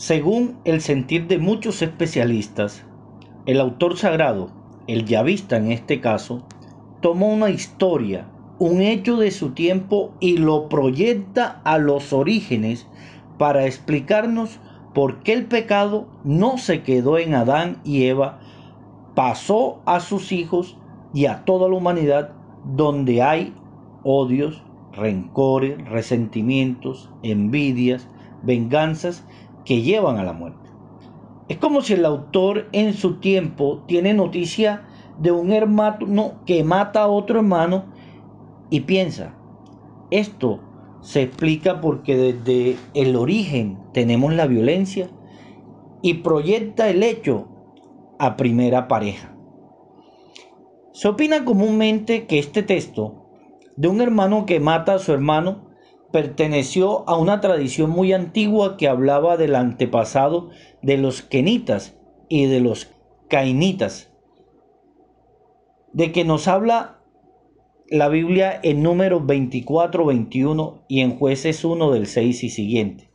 Según el sentir de muchos especialistas, el autor sagrado, el yavista en este caso, tomó una historia, un hecho de su tiempo y lo proyecta a los orígenes para explicarnos por qué el pecado no se quedó en Adán y Eva, pasó a sus hijos y a toda la humanidad donde hay odios, rencores, resentimientos, envidias, venganzas que llevan a la muerte. Es como si el autor en su tiempo tiene noticia de un hermano que mata a otro hermano y piensa, esto se explica porque desde el origen tenemos la violencia y proyecta el hecho a primera pareja. Se opina comúnmente que este texto de un hermano que mata a su hermano perteneció a una tradición muy antigua que hablaba del antepasado de los kenitas y de los cainitas, de que nos habla la Biblia en números 24, 21 y en jueces 1 del 6 y siguiente.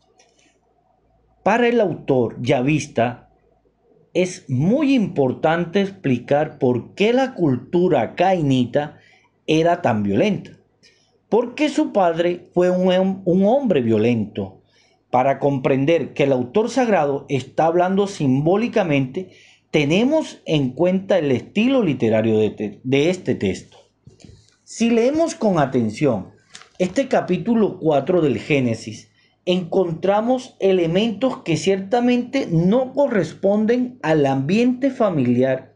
Para el autor ya vista es muy importante explicar por qué la cultura cainita era tan violenta porque su padre fue un, hombre violento, para comprender que el autor sagrado está hablando simbólicamente, tenemos en cuenta el estilo literario de, de este texto. Si leemos con atención este capítulo 4 del Génesis, encontramos elementos que ciertamente no corresponden al ambiente familiar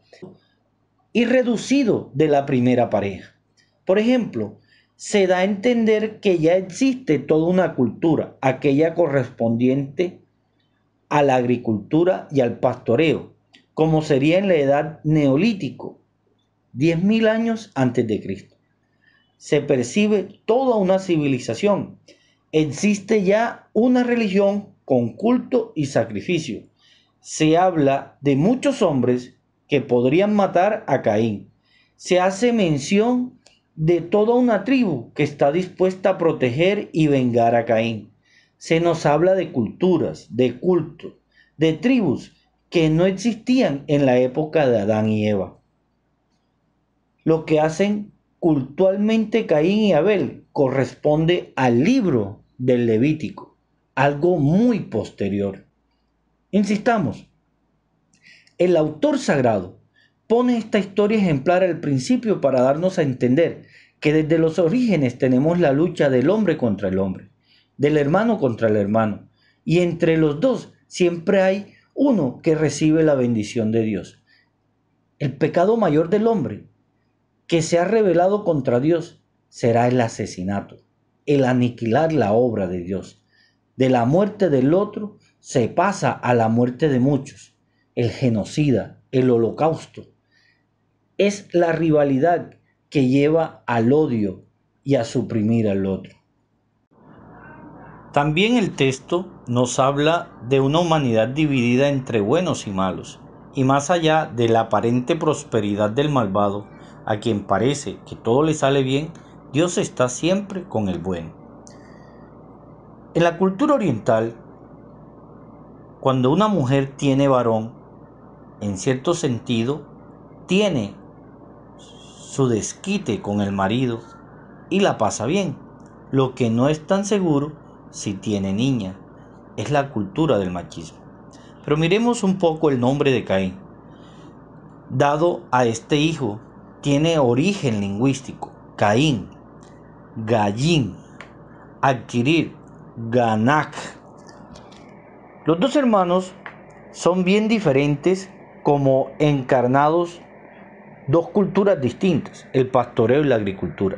y reducido de la primera pareja. Por ejemplo, se da a entender que ya existe toda una cultura, aquella correspondiente a la agricultura y al pastoreo, como sería en la edad neolítico, 10.000 años antes de Cristo. Se percibe toda una civilización. Existe ya una religión con culto y sacrificio. Se habla de muchos hombres que podrían matar a Caín. Se hace mención de toda una tribu que está dispuesta a proteger y vengar a Caín. Se nos habla de culturas, de cultos, de tribus que no existían en la época de Adán y Eva. Lo que hacen cultualmente Caín y Abel corresponde al libro del Levítico, algo muy posterior. Insistamos, el autor sagrado pone esta historia ejemplar al principio para darnos a entender que desde los orígenes tenemos la lucha del hombre contra el hombre, del hermano contra el hermano, y entre los dos siempre hay uno que recibe la bendición de Dios. El pecado mayor del hombre que se ha revelado contra Dios será el asesinato, el aniquilar la obra de Dios. De la muerte del otro se pasa a la muerte de muchos, el genocida, el holocausto, es la rivalidad que lleva al odio y a suprimir al otro. También el texto nos habla de una humanidad dividida entre buenos y malos, y más allá de la aparente prosperidad del malvado, a quien parece que todo le sale bien, Dios está siempre con el bueno. En la cultura oriental, cuando una mujer tiene varón, en cierto sentido, tiene su desquite con el marido y la pasa bien. Lo que no es tan seguro si tiene niña es la cultura del machismo. Pero miremos un poco el nombre de Caín. Dado a este hijo, tiene origen lingüístico. Caín, Gallín, adquirir, Ganak. Los dos hermanos son bien diferentes como encarnados dos culturas distintas, el pastoreo y la agricultura.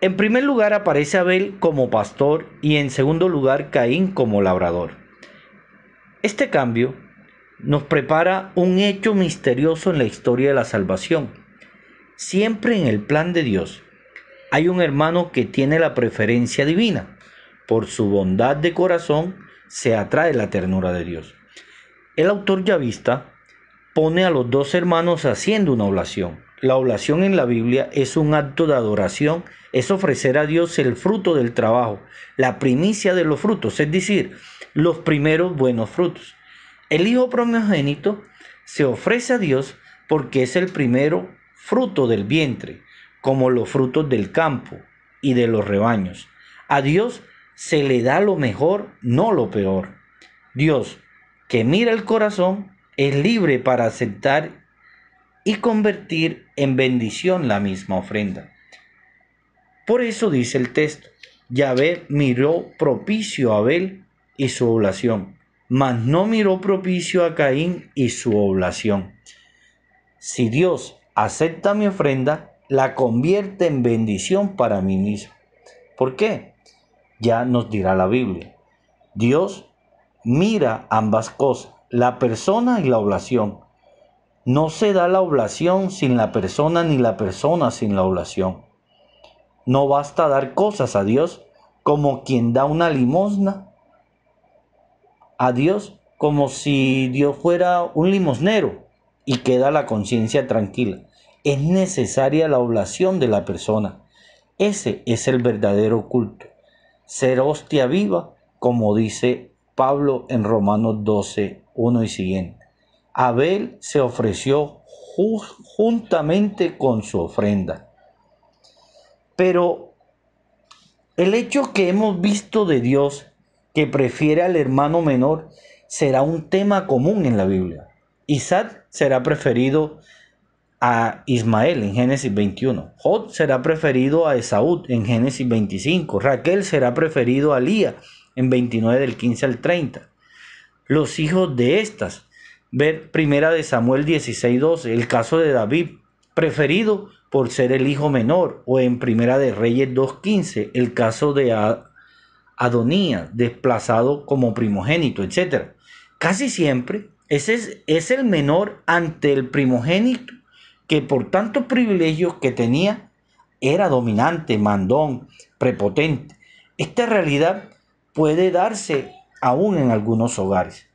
En primer lugar aparece Abel como pastor y en segundo lugar Caín como labrador. Este cambio nos prepara un hecho misterioso en la historia de la salvación. Siempre en el plan de Dios hay un hermano que tiene la preferencia divina. Por su bondad de corazón se atrae la ternura de Dios. El autor ya vista pone a los dos hermanos haciendo una oblación. La oblación en la Biblia es un acto de adoración, es ofrecer a Dios el fruto del trabajo, la primicia de los frutos, es decir, los primeros buenos frutos. El Hijo primogénito se ofrece a Dios porque es el primero fruto del vientre, como los frutos del campo y de los rebaños. A Dios se le da lo mejor, no lo peor. Dios, que mira el corazón, es libre para aceptar y convertir en bendición la misma ofrenda. Por eso dice el texto, Yahvé miró propicio a Abel y su oblación, mas no miró propicio a Caín y su oblación. Si Dios acepta mi ofrenda, la convierte en bendición para mí mismo. ¿Por qué? Ya nos dirá la Biblia. Dios mira ambas cosas, la persona y la oblación. No se da la oblación sin la persona ni la persona sin la oblación. No basta dar cosas a Dios como quien da una limosna a Dios como si Dios fuera un limosnero y queda la conciencia tranquila. Es necesaria la oblación de la persona. Ese es el verdadero culto. Ser hostia viva, como dice Pablo en Romanos 12, 1 y siguiente. Abel se ofreció juntamente con su ofrenda. Pero el hecho que hemos visto de Dios que prefiere al hermano menor será un tema común en la Biblia. Isaac será preferido a Ismael en Génesis 21. Jod será preferido a Esaú en Génesis 25. Raquel será preferido a Lía en 29 del 15 al 30 los hijos de estas. Ver primera de Samuel 16:12, el caso de David, preferido por ser el hijo menor, o en primera de Reyes 2:15, el caso de Adonía desplazado como primogénito, etc. Casi siempre ese es, es el menor ante el primogénito que por tantos privilegios que tenía era dominante, mandón, prepotente. Esta realidad puede darse aún en algunos hogares.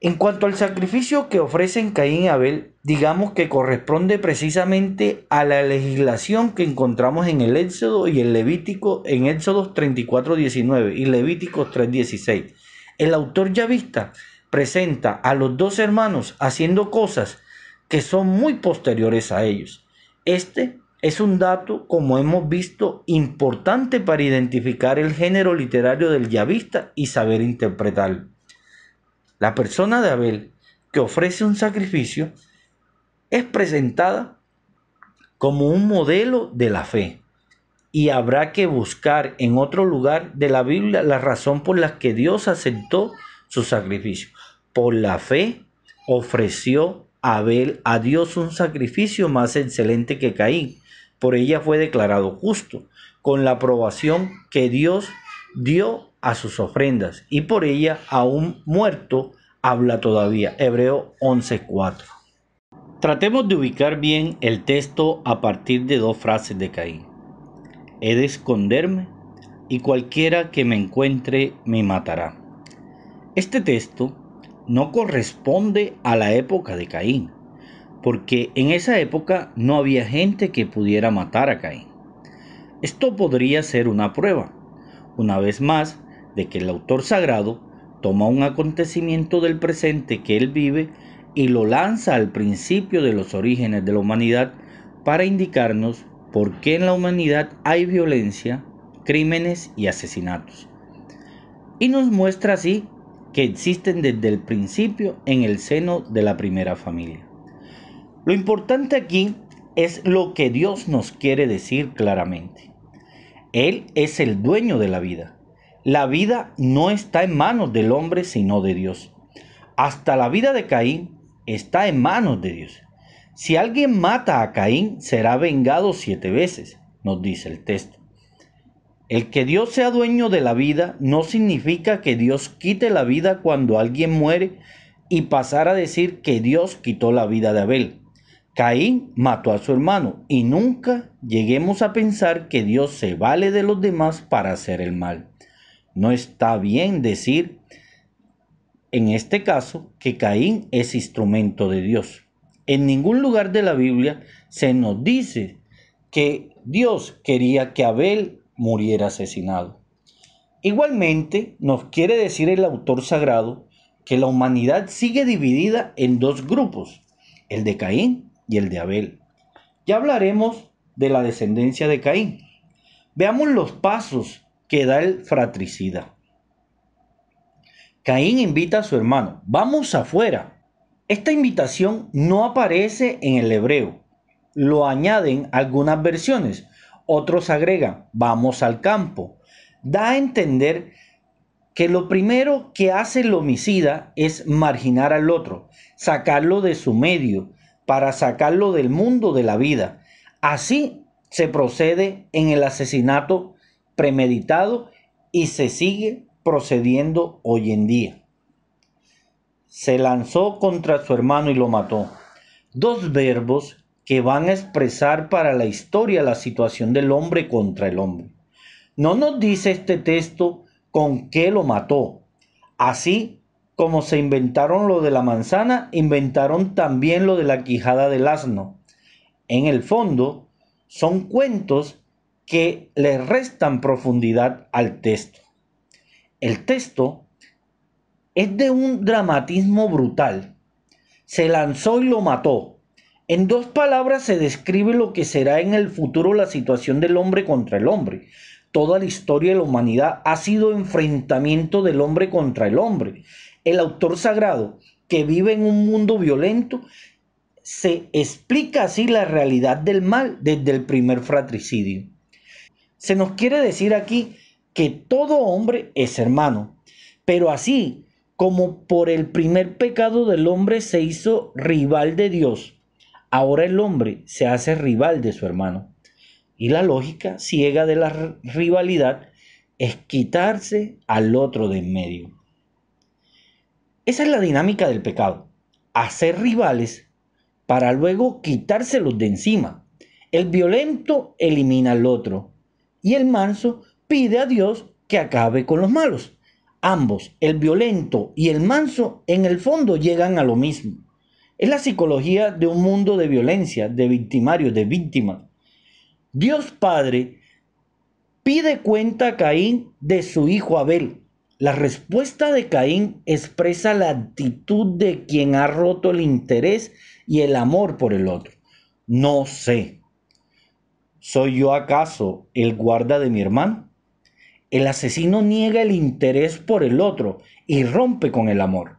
En cuanto al sacrificio que ofrecen Caín y Abel, digamos que corresponde precisamente a la legislación que encontramos en el Éxodo y el Levítico en Éxodo 34:19 y Levíticos 3:16. El autor ya vista presenta a los dos hermanos haciendo cosas que son muy posteriores a ellos. Este es un dato, como hemos visto, importante para identificar el género literario del yavista y saber interpretarlo. La persona de Abel que ofrece un sacrificio es presentada como un modelo de la fe y habrá que buscar en otro lugar de la Biblia la razón por la que Dios aceptó su sacrificio. Por la fe ofreció Abel a Dios un sacrificio más excelente que Caín por ella fue declarado justo, con la aprobación que Dios dio a sus ofrendas, y por ella aún muerto habla todavía. Hebreo 11:4. Tratemos de ubicar bien el texto a partir de dos frases de Caín. He de esconderme y cualquiera que me encuentre me matará. Este texto no corresponde a la época de Caín, porque en esa época no había gente que pudiera matar a Caín. Esto podría ser una prueba, una vez más, de que el autor sagrado toma un acontecimiento del presente que él vive y lo lanza al principio de los orígenes de la humanidad para indicarnos por qué en la humanidad hay violencia, crímenes y asesinatos. Y nos muestra así que existen desde el principio en el seno de la primera familia. Lo importante aquí es lo que Dios nos quiere decir claramente. Él es el dueño de la vida. La vida no está en manos del hombre, sino de Dios. Hasta la vida de Caín está en manos de Dios. Si alguien mata a Caín, será vengado siete veces, nos dice el texto. El que Dios sea dueño de la vida no significa que Dios quite la vida cuando alguien muere y pasar a decir que Dios quitó la vida de Abel. Caín mató a su hermano y nunca lleguemos a pensar que Dios se vale de los demás para hacer el mal. No está bien decir, en este caso, que Caín es instrumento de Dios. En ningún lugar de la Biblia se nos dice que Dios quería que Abel muriera asesinado. Igualmente, nos quiere decir el autor sagrado que la humanidad sigue dividida en dos grupos, el de Caín y el de Abel. Ya hablaremos de la descendencia de Caín. Veamos los pasos que da el fratricida. Caín invita a su hermano, vamos afuera. Esta invitación no aparece en el hebreo. Lo añaden algunas versiones. Otros agregan, vamos al campo. Da a entender que lo primero que hace el homicida es marginar al otro, sacarlo de su medio, para sacarlo del mundo de la vida. Así se procede en el asesinato premeditado y se sigue procediendo hoy en día. Se lanzó contra su hermano y lo mató. Dos verbos que van a expresar para la historia la situación del hombre contra el hombre. No nos dice este texto con qué lo mató. Así como se inventaron lo de la manzana, inventaron también lo de la quijada del asno. En el fondo, son cuentos que le restan profundidad al texto. El texto es de un dramatismo brutal. Se lanzó y lo mató. En dos palabras se describe lo que será en el futuro la situación del hombre contra el hombre, toda la historia de la humanidad ha sido enfrentamiento del hombre contra el hombre. El autor sagrado, que vive en un mundo violento, se explica así la realidad del mal desde el primer fratricidio. Se nos quiere decir aquí que todo hombre es hermano, pero así como por el primer pecado del hombre se hizo rival de Dios, ahora el hombre se hace rival de su hermano y la lógica ciega de la rivalidad es quitarse al otro de en medio. Esa es la dinámica del pecado, hacer rivales para luego quitárselos de encima. El violento elimina al otro y el manso pide a Dios que acabe con los malos. Ambos, el violento y el manso, en el fondo llegan a lo mismo. Es la psicología de un mundo de violencia, de victimarios, de víctimas. Dios Padre pide cuenta a Caín de su hijo Abel. La respuesta de Caín expresa la actitud de quien ha roto el interés y el amor por el otro. No sé. ¿Soy yo acaso el guarda de mi hermano? El asesino niega el interés por el otro y rompe con el amor.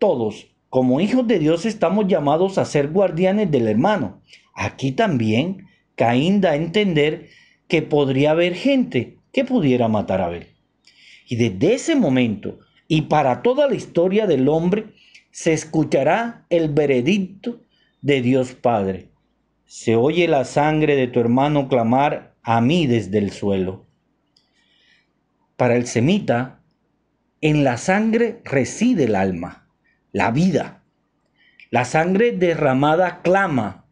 Todos, como hijos de Dios, estamos llamados a ser guardianes del hermano. Aquí también Caín da a entender que podría haber gente que pudiera matar a Abel. Y desde ese momento y para toda la historia del hombre se escuchará el veredicto de Dios Padre. Se oye la sangre de tu hermano clamar a mí desde el suelo. Para el semita, en la sangre reside el alma, la vida. La sangre derramada clama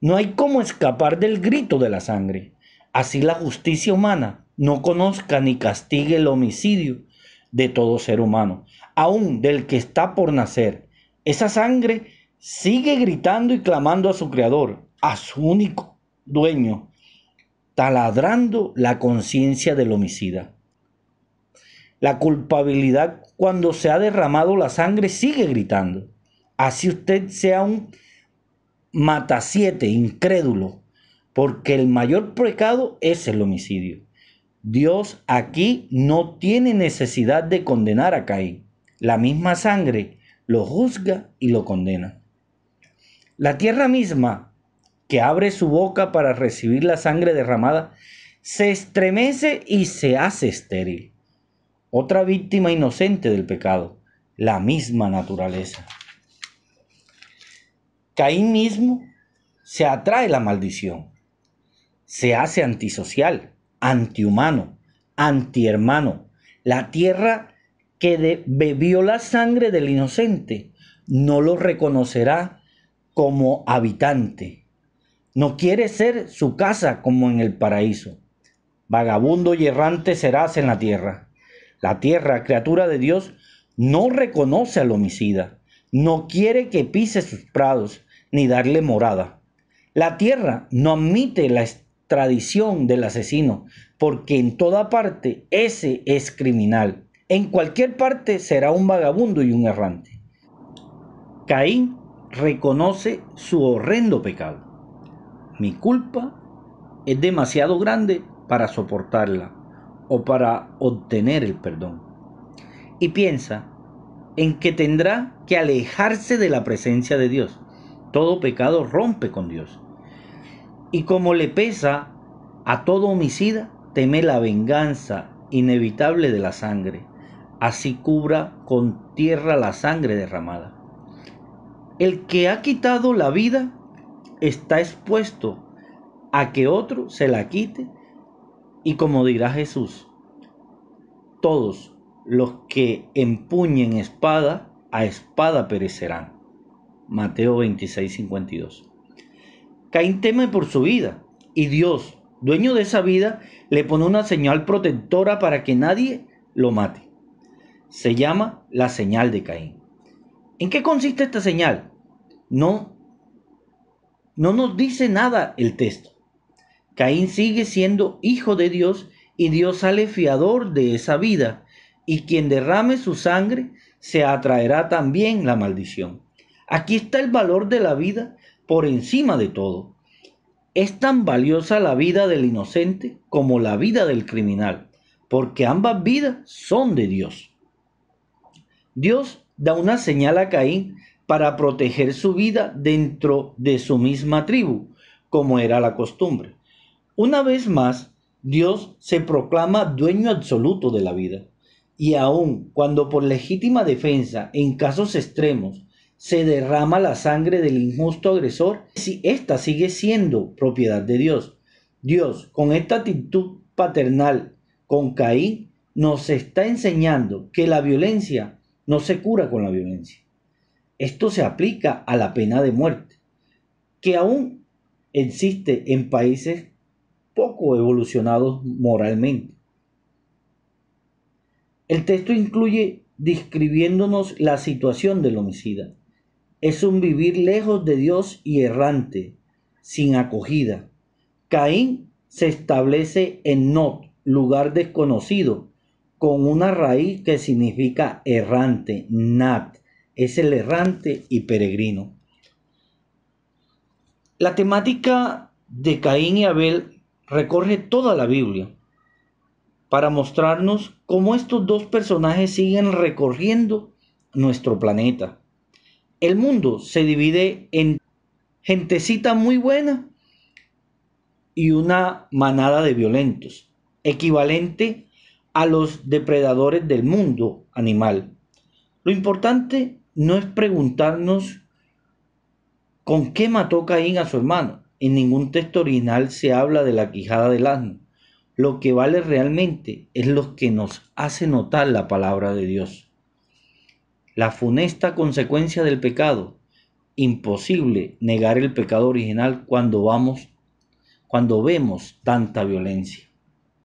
no hay cómo escapar del grito de la sangre. Así la justicia humana no conozca ni castigue el homicidio de todo ser humano, aún del que está por nacer. Esa sangre sigue gritando y clamando a su creador, a su único dueño, taladrando la conciencia del homicida. La culpabilidad cuando se ha derramado la sangre sigue gritando. Así usted sea un mata siete, incrédulo, porque el mayor pecado es el homicidio. Dios aquí no tiene necesidad de condenar a Caín. La misma sangre lo juzga y lo condena. La tierra misma, que abre su boca para recibir la sangre derramada, se estremece y se hace estéril. Otra víctima inocente del pecado, la misma naturaleza que ahí mismo se atrae la maldición. Se hace antisocial, antihumano, antihermano. La tierra que bebió la sangre del inocente no lo reconocerá como habitante. No quiere ser su casa como en el paraíso. Vagabundo y errante serás en la tierra. La tierra, criatura de Dios, no reconoce al homicida. No quiere que pise sus prados ni darle morada. La tierra no admite la extradición del asesino, porque en toda parte ese es criminal. En cualquier parte será un vagabundo y un errante. Caín reconoce su horrendo pecado. Mi culpa es demasiado grande para soportarla o para obtener el perdón. Y piensa en que tendrá que alejarse de la presencia de Dios. Todo pecado rompe con Dios. Y como le pesa a todo homicida, teme la venganza inevitable de la sangre. Así cubra con tierra la sangre derramada. El que ha quitado la vida está expuesto a que otro se la quite. Y como dirá Jesús, todos los que empuñen espada, a espada perecerán. Mateo 26, 52. Caín teme por su vida y Dios, dueño de esa vida, le pone una señal protectora para que nadie lo mate. Se llama la señal de Caín. ¿En qué consiste esta señal? No, no nos dice nada el texto. Caín sigue siendo hijo de Dios y Dios sale fiador de esa vida, y quien derrame su sangre se atraerá también la maldición. Aquí está el valor de la vida por encima de todo. Es tan valiosa la vida del inocente como la vida del criminal, porque ambas vidas son de Dios. Dios da una señal a Caín para proteger su vida dentro de su misma tribu, como era la costumbre. Una vez más, Dios se proclama dueño absoluto de la vida, y aun cuando por legítima defensa en casos extremos se derrama la sangre del injusto agresor si ésta sigue siendo propiedad de Dios. Dios, con esta actitud paternal con Caín, nos está enseñando que la violencia no se cura con la violencia. Esto se aplica a la pena de muerte, que aún existe en países poco evolucionados moralmente. El texto incluye describiéndonos la situación del homicida, es un vivir lejos de Dios y errante, sin acogida. Caín se establece en Not, lugar desconocido, con una raíz que significa errante, Nat, es el errante y peregrino. La temática de Caín y Abel recorre toda la Biblia para mostrarnos cómo estos dos personajes siguen recorriendo nuestro planeta el mundo se divide en gentecita muy buena y una manada de violentos, equivalente a los depredadores del mundo animal. Lo importante no es preguntarnos con qué mató Caín a su hermano. En ningún texto original se habla de la quijada del asno. Lo que vale realmente es lo que nos hace notar la palabra de Dios la funesta consecuencia del pecado. Imposible negar el pecado original cuando vamos cuando vemos tanta violencia.